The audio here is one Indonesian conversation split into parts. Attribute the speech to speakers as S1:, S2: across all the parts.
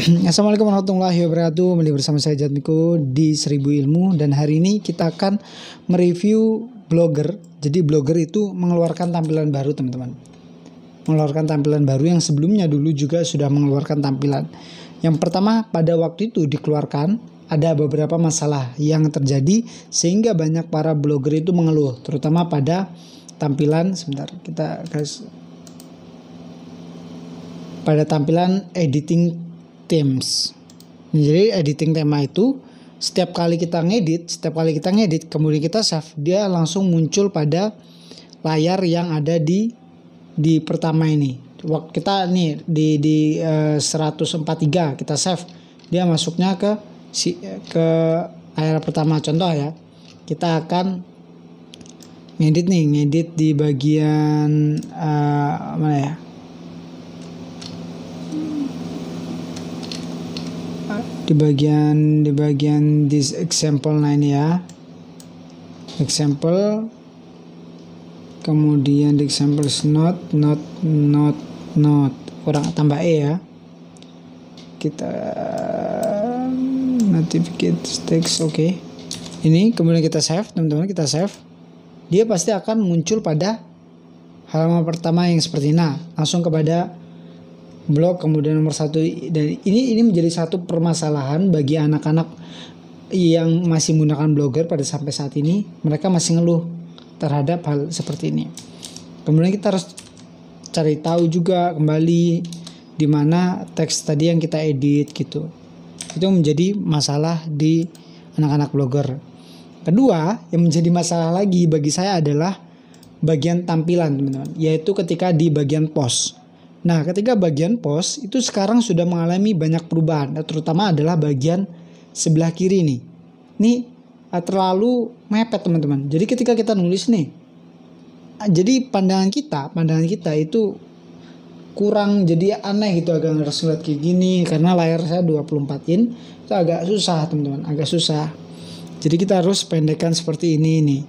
S1: Assalamualaikum warahmatullahi wabarakatuh. Kembali bersama saya Jatmiko di Seribu Ilmu dan hari ini kita akan mereview blogger. Jadi blogger itu mengeluarkan tampilan baru teman-teman. Mengeluarkan tampilan baru yang sebelumnya dulu juga sudah mengeluarkan tampilan. Yang pertama pada waktu itu dikeluarkan ada beberapa masalah yang terjadi sehingga banyak para blogger itu mengeluh terutama pada tampilan sebentar kita guys pada tampilan editing themes. Jadi editing tema itu setiap kali kita ngedit, setiap kali kita ngedit, kemudian kita save, dia langsung muncul pada layar yang ada di di pertama ini. Waktu kita nih di di eh, uh, 143 kita save, dia masuknya ke si ke layar pertama contoh ya. Kita akan ngedit nih, ngedit di bagian uh, mana ya? di bagian di bagian this example nah ya example kemudian di example not not not not kurang tambah e ya kita uh, notifikasi text oke okay. ini kemudian kita save teman-teman kita save dia pasti akan muncul pada halaman pertama yang seperti ini nah langsung kepada blok kemudian nomor satu dan ini ini menjadi satu permasalahan bagi anak-anak yang masih menggunakan blogger pada sampai saat ini mereka masih ngeluh terhadap hal seperti ini kemudian kita harus cari tahu juga kembali di mana teks tadi yang kita edit gitu itu menjadi masalah di anak-anak blogger kedua yang menjadi masalah lagi bagi saya adalah bagian tampilan teman-teman yaitu ketika di bagian post Nah, ketika bagian pos itu sekarang sudah mengalami banyak perubahan, terutama adalah bagian sebelah kiri ini Ini ah, terlalu mepet teman-teman. Jadi ketika kita nulis nih, ah, jadi pandangan kita, pandangan kita itu kurang jadi aneh gitu agak harus ngeliat kayak gini karena layar saya 24 in itu agak susah teman-teman agak susah jadi kita harus pendekkan seperti ini nih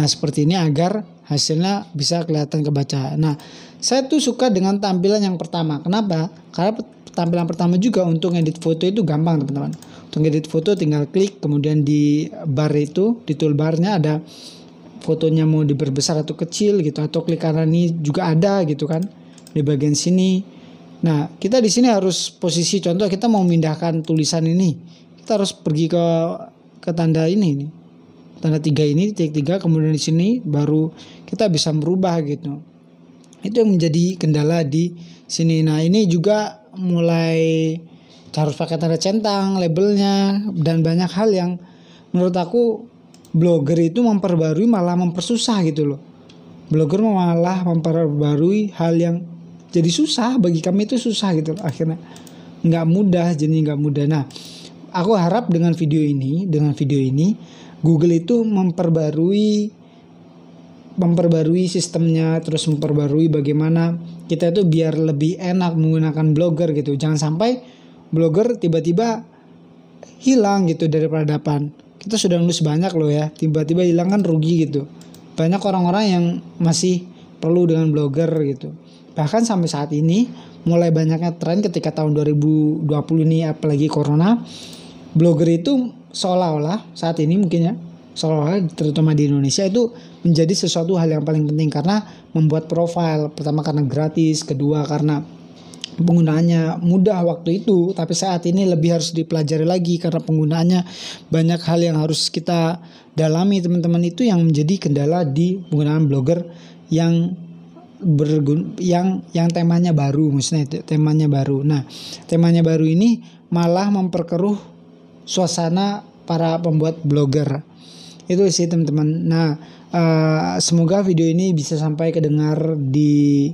S1: nah seperti ini agar hasilnya bisa kelihatan kebaca. Nah, saya tuh suka dengan tampilan yang pertama. Kenapa? Karena tampilan pertama juga untuk edit foto itu gampang, teman-teman. Untuk edit foto tinggal klik, kemudian di bar itu, di toolbarnya ada fotonya mau diperbesar atau kecil gitu, atau klik kanan ini juga ada gitu kan, di bagian sini. Nah, kita di sini harus posisi contoh kita mau memindahkan tulisan ini. Kita harus pergi ke ke tanda ini nih tanda tiga ini titik tiga kemudian di sini baru kita bisa merubah gitu itu yang menjadi kendala di sini nah ini juga mulai harus pakai tanda centang labelnya dan banyak hal yang menurut aku blogger itu memperbarui malah mempersusah gitu loh blogger malah memperbarui hal yang jadi susah bagi kami itu susah gitu loh akhirnya nggak mudah jadi nggak mudah nah aku harap dengan video ini dengan video ini Google itu memperbarui memperbarui sistemnya terus memperbarui bagaimana kita itu biar lebih enak menggunakan blogger gitu jangan sampai blogger tiba-tiba hilang gitu dari peradaban kita sudah nulis banyak loh ya tiba-tiba hilang kan rugi gitu banyak orang-orang yang masih perlu dengan blogger gitu bahkan sampai saat ini mulai banyaknya tren ketika tahun 2020 ini apalagi corona blogger itu seolah-olah saat ini mungkin ya seolah-olah terutama di Indonesia itu menjadi sesuatu hal yang paling penting karena membuat profile pertama karena gratis kedua karena penggunaannya mudah waktu itu tapi saat ini lebih harus dipelajari lagi karena penggunaannya banyak hal yang harus kita dalami teman-teman itu yang menjadi kendala di penggunaan blogger yang bergun yang yang temanya baru maksudnya temanya baru nah temanya baru ini malah memperkeruh suasana para pembuat blogger itu sih teman-teman nah uh, semoga video ini bisa sampai kedengar di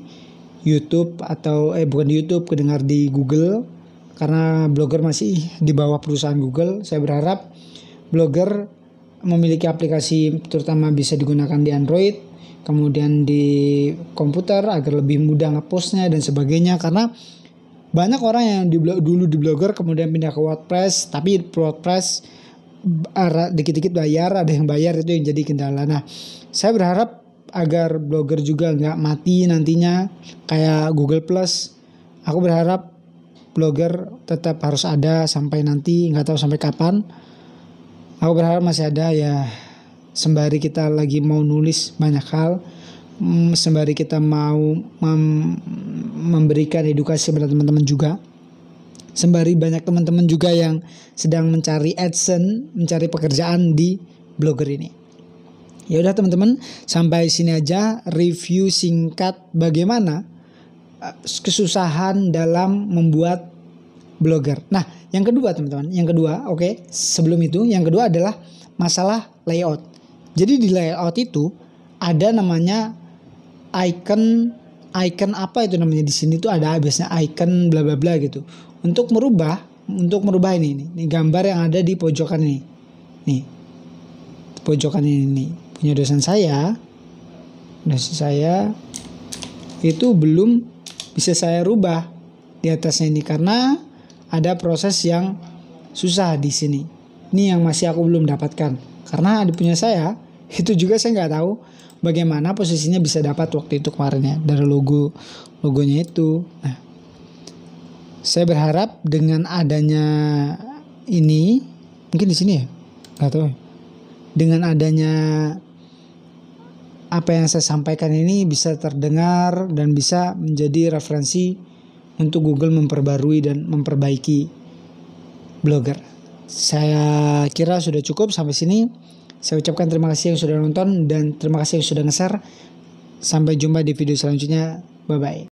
S1: YouTube atau eh bukan di YouTube kedengar di Google karena blogger masih di bawah perusahaan Google saya berharap blogger memiliki aplikasi terutama bisa digunakan di Android kemudian di komputer agar lebih mudah ngepostnya dan sebagainya karena banyak orang yang di, dulu di blogger kemudian pindah ke WordPress tapi WordPress dikit-dikit bayar ada yang bayar itu yang jadi kendala nah saya berharap agar blogger juga nggak mati nantinya kayak Google Plus aku berharap blogger tetap harus ada sampai nanti nggak tahu sampai kapan aku berharap masih ada ya sembari kita lagi mau nulis banyak hal mm, sembari kita mau memberikan edukasi kepada teman-teman juga sembari banyak teman-teman juga yang sedang mencari adsense, mencari pekerjaan di blogger ini. Ya udah teman-teman, sampai sini aja review singkat bagaimana eh, kesusahan dalam membuat blogger. Nah, yang kedua teman-teman, yang kedua, oke, okay, sebelum itu yang kedua adalah masalah layout. Jadi di layout itu ada namanya icon icon apa itu namanya di sini tuh ada biasanya icon bla bla bla gitu. Untuk merubah, untuk merubah ini, ini, ini gambar yang ada di pojokan ini. Nih. Pojokan ini nih. punya dosen saya. Dosen saya itu belum bisa saya rubah di atasnya ini karena ada proses yang susah di sini. Ini yang masih aku belum dapatkan. Karena di punya saya itu juga saya nggak tahu bagaimana posisinya bisa dapat waktu itu kemarin ya dari logo logonya itu nah saya berharap dengan adanya ini mungkin di sini ya nggak tahu dengan adanya apa yang saya sampaikan ini bisa terdengar dan bisa menjadi referensi untuk Google memperbarui dan memperbaiki blogger. Saya kira sudah cukup sampai sini. Saya ucapkan terima kasih yang sudah nonton dan terima kasih yang sudah nge-share. Sampai jumpa di video selanjutnya. Bye-bye.